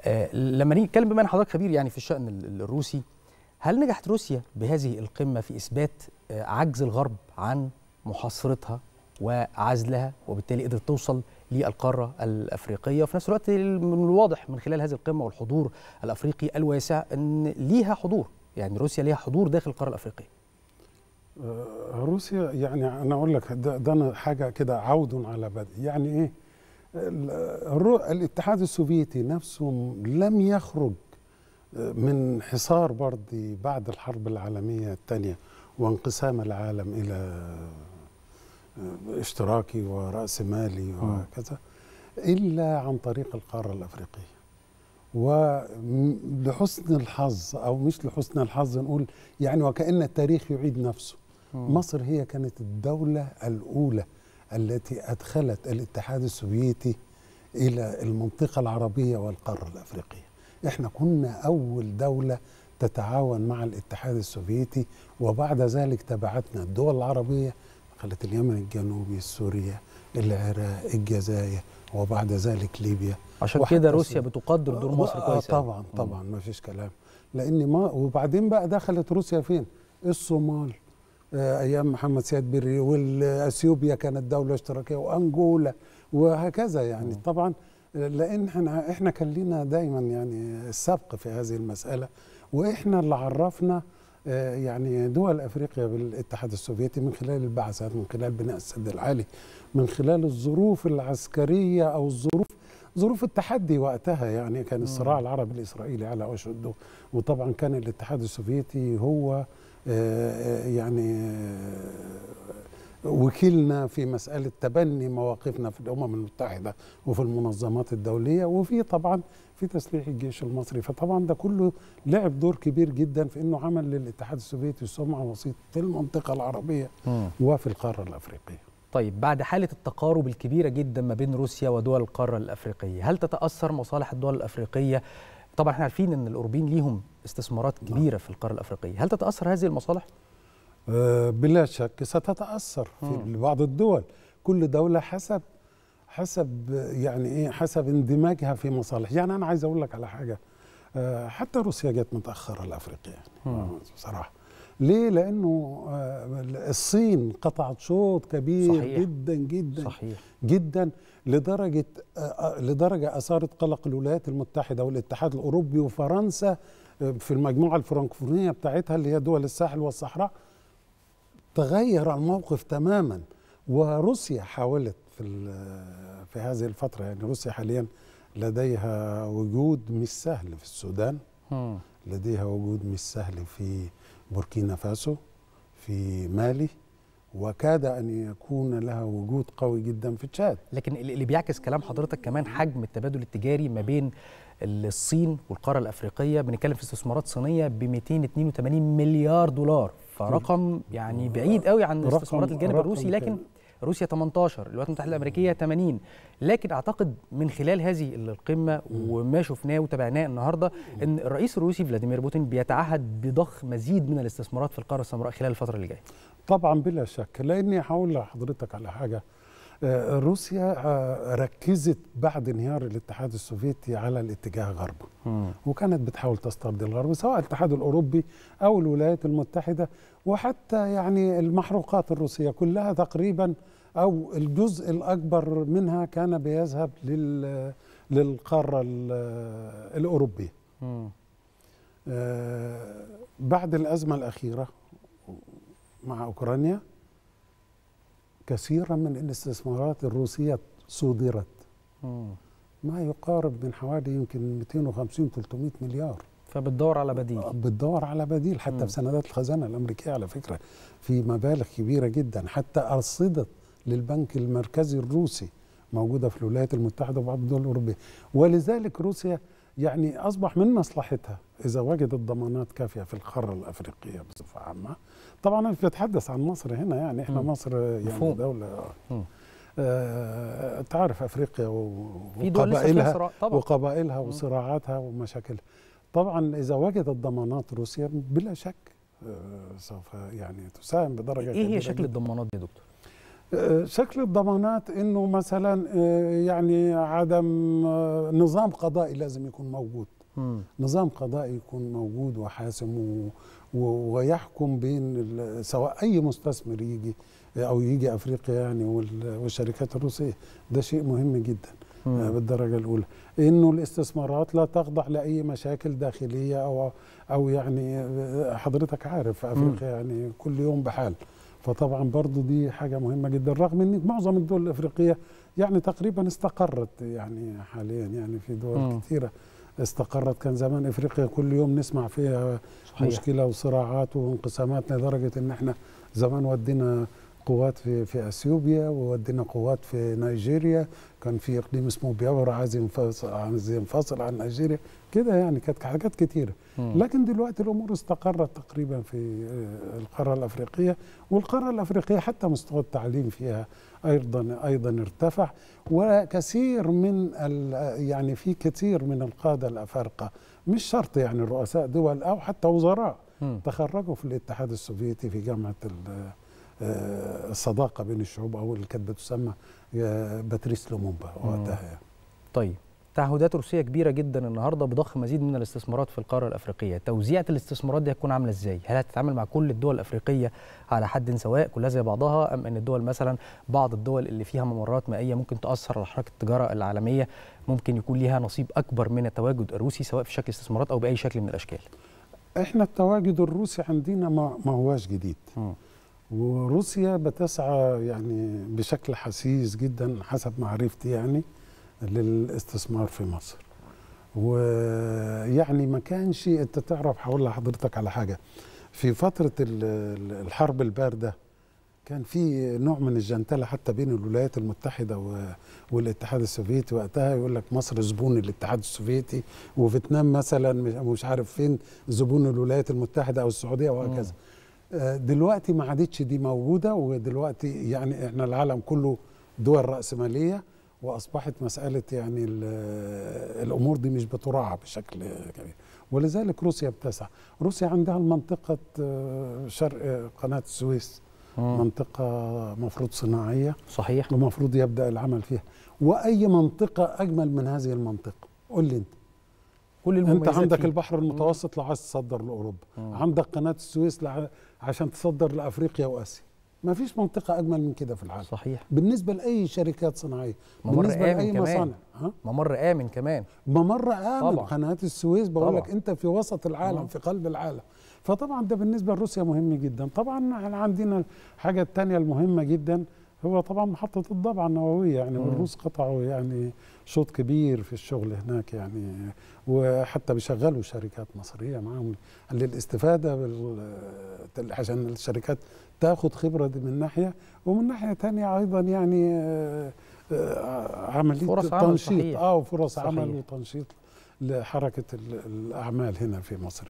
آه، لما نيجي نتكلم بما ان حضرتك خبير يعني في الشان الروسي هل نجحت روسيا بهذه القمه في اثبات آه، عجز الغرب عن محاصرتها وعزلها وبالتالي قدرت توصل للقاره الافريقيه وفي نفس الوقت من الواضح من خلال هذه القمه والحضور الافريقي الواسع ان ليها حضور يعني روسيا ليها حضور داخل القاره الافريقيه آه، روسيا يعني انا اقول لك ده, ده حاجه كده عود على بدء يعني ايه الاتحاد السوفيتي نفسه لم يخرج آه، من حصار برضه بعد الحرب العالمية الثانية وانقسام العالم إلى آه، اشتراكي ورأسمالي آه. وكذا إلا عن طريق القارة الأفريقية ولحسن الحظ أو مش لحسن الحظ نقول يعني وكأن التاريخ يعيد نفسه مصر هي كانت الدولة الأولى التي أدخلت الاتحاد السوفيتي إلى المنطقة العربية والقارة الأفريقية إحنا كنا أول دولة تتعاون مع الاتحاد السوفيتي وبعد ذلك تبعتنا الدول العربية دخلت اليمن الجنوبي سوريا العراق الجزائر وبعد ذلك ليبيا عشان كده روسيا بتقدر دور مصر آه، كويس طبعا طبعا ما فيش كلام لان ما وبعدين بقى دخلت روسيا فين الصومال ايام محمد سيد بري والاثيوبيا كانت دوله اشتراكيه وانجولا وهكذا يعني طبعا لان احنا احنا كان لينا دايما يعني السبق في هذه المساله واحنا اللي عرفنا آه، يعني دول افريقيا بالاتحاد السوفيتي من خلال البعثات من خلال بناء السد العالي من خلال الظروف العسكريه او الظروف ظروف التحدي وقتها يعني كان الصراع العربي الاسرائيلي على اشده وطبعا كان الاتحاد السوفيتي هو آه، آه، يعني آه، وكيلنا في مسألة تبني مواقفنا في الأمم المتحدة وفي المنظمات الدولية وفي طبعا في تسليح الجيش المصري فطبعا ده كله لعب دور كبير جدا في أنه عمل للاتحاد السوفيتي سمعة وسيط في المنطقة العربية م. وفي القارة الأفريقية طيب بعد حالة التقارب الكبيرة جدا ما بين روسيا ودول القارة الأفريقية هل تتأثر مصالح الدول الأفريقية طبعا احنا عارفين ان الاوروبيين ليهم استثمارات نعم. كبيره في القاره الافريقيه هل تتاثر هذه المصالح آه، بلا شك ستتاثر في بعض الدول كل دوله حسب حسب يعني ايه حسب اندماجها في مصالح يعني انا عايز اقول لك على حاجه آه، حتى روسيا جت متاخره لافريقيا يعني بصراحه ليه لانه آه، الصين قطعت شوط كبير صحيح. جدا جدا صحيح. جدا لدرجه آه، لدرجه اثارت قلق الولايات المتحده والاتحاد الاوروبي وفرنسا آه، في المجموعه الفرنكفوريه بتاعتها اللي هي دول الساحل والصحراء تغير الموقف تماما وروسيا حاولت في في هذه الفتره يعني روسيا حاليا لديها وجود مش سهل في السودان لديها وجود مش سهل في بوركينا فاسو في مالي وكاد ان يكون لها وجود قوي جدا في تشاد لكن اللي بيعكس كلام حضرتك كمان حجم التبادل التجاري ما بين الصين والقاره الافريقيه بنتكلم في استثمارات صينيه ب 282 مليار دولار فرقم يعني بعيد قوي عن الاستثمارات الجانب الروسي لكن روسيا 18 الولايات المتحده الامريكيه 80 لكن اعتقد من خلال هذه القمه وما شفناه وتابعناه النهارده ان الرئيس الروسي فلاديمير بوتين بيتعهد بضخ مزيد من الاستثمارات في القاره السمراء خلال الفتره اللي جايه طبعا بلا شك لاني هقول لحضرتك على حاجه آه، روسيا آه، ركزت بعد انهيار الاتحاد السوفيتي على الاتجاه غربا وكانت بتحاول تسترضي الغرب سواء الاتحاد الاوروبي او الولايات المتحده وحتى يعني المحروقات الروسيه كلها تقريبا او الجزء الاكبر منها كان بيذهب لل للقاره آه، الاوروبيه بعد الازمه الاخيره مع اوكرانيا كثيرا من الاستثمارات الروسية صدرت ما يقارب من حوالي يمكن 250 300 مليار فبتدور على بديل بتدور على بديل حتى مم. في سندات الخزانه الامريكيه على فكره في مبالغ كبيره جدا حتى ارصده للبنك المركزي الروسي موجوده في الولايات المتحده وبعض الدول الاوروبيه ولذلك روسيا يعني أصبح من مصلحتها إذا وجدت ضمانات كافية في القارة الأفريقية بصفة عامة طبعا أنا بتحدث عن مصر هنا يعني إحنا م. مصر يعني مفهوم. دولة آه تعرف أفريقيا وقبائلها وقبائلها وصراعاتها ومشاكلها طبعا إذا وجدت ضمانات روسيا بلا شك آه، سوف يعني تساهم بدرجة إيه هي شكل الضمانات دي يا دكتور؟ شكل الضمانات انه مثلا آه، يعني عدم آه، نظام قضائي لازم يكون موجود نظام قضائي يكون موجود وحاسم ويحكم بين سواء اي مستثمر يجي آه، او يجي افريقيا يعني والشركات الروسيه ده شيء مهم جدا بالدرجه الاولى انه الاستثمارات لا تخضع لاي مشاكل داخليه او او يعني حضرتك عارف افريقيا يعني كل يوم بحال فطبعا برضو دي حاجة مهمة جدا رغم ان معظم الدول الافريقية يعني تقريبا استقرت يعني حاليا يعني في دول م. كثيرة استقرت كان زمان افريقيا كل يوم نسمع فيها صحيح. مشكله وصراعات وانقسامات لدرجه ان احنا زمان ودينا قوات في في اثيوبيا وودينا قوات في نيجيريا كان في اقليم اسمه بيافرا عايز ينفصل عايز ينفصل عن نيجيريا كده يعني كانت حاجات كتيره لكن دلوقتي الامور استقرت تقريبا في آه، القاره الافريقيه والقاره الافريقيه حتى مستوى التعليم فيها ايضا ايضا ارتفع وكثير من يعني في كثير من القاده الافارقه مش شرط يعني رؤساء دول او حتى وزراء تخرجوا في الاتحاد السوفيتي في جامعه الصداقه آه، بين الشعوب او اللي كانت بتسمى آه، باتريس لومومبا وقتها يعني. طيب تعهدات روسيه كبيره جدا النهارده بضخ مزيد من الاستثمارات في القاره الافريقيه، توزيعة الاستثمارات دي هتكون عامله ازاي؟ هل هتتعامل مع كل الدول الافريقيه على حد سواء كلها زي بعضها ام ان الدول مثلا بعض الدول اللي فيها ممرات مائيه ممكن تاثر على حركه التجاره العالميه ممكن يكون ليها نصيب اكبر من التواجد الروسي سواء في شكل استثمارات او باي شكل من الاشكال؟ احنا التواجد الروسي عندنا ما هواش جديد. م. وروسيا بتسعى يعني بشكل حسيس جدا حسب معرفتي يعني للاستثمار في مصر ويعني ما كانش انت تعرف هقول لحضرتك على حاجه في فتره الحرب البارده كان في نوع من الجنتله حتى بين الولايات المتحده والاتحاد السوفيتي وقتها يقول لك مصر زبون الاتحاد السوفيتي وفيتنام مثلا مش عارف فين زبون الولايات المتحده او السعوديه وهكذا دلوقتي ما عادتش دي موجوده ودلوقتي يعني احنا العالم كله دول راسماليه واصبحت مساله يعني الامور دي مش بتراعى بشكل كبير ولذلك روسيا بتسعى روسيا عندها المنطقه آه، شرق قناه السويس مم. منطقة مفروض صناعية صحيح ومفروض يبدأ العمل فيها وأي منطقة أجمل من هذه المنطقة قول لي أنت كل المميزات انت عندك فيه. البحر المتوسط لو عايز تصدر لاوروبا مم. عندك قناه السويس لع... عشان تصدر لافريقيا واسيا ما فيش منطقه اجمل من كده في العالم صحيح بالنسبه لاي شركات صناعيه ممر بالنسبه آمن لاي كمان. مصانع ها؟ ممر امن كمان ممر امن طبعا. قناه السويس بقول لك انت في وسط العالم مم. في قلب العالم فطبعا ده بالنسبه لروسيا مهم جدا طبعا احنا عندنا الحاجه الثانيه المهمه جدا هو طبعا محطة الضبعة النووية يعني والروس قطعوا يعني شوط كبير في الشغل هناك يعني وحتى بيشغلوا شركات مصرية معاهم للاستفادة بال... عشان الشركات تاخد خبرة دي من ناحية ومن ناحية تانية أيضا يعني آه، عملية فرص تنشيط عمل اه فرص صحيح. عمل وتنشيط لحركة الأعمال هنا في مصر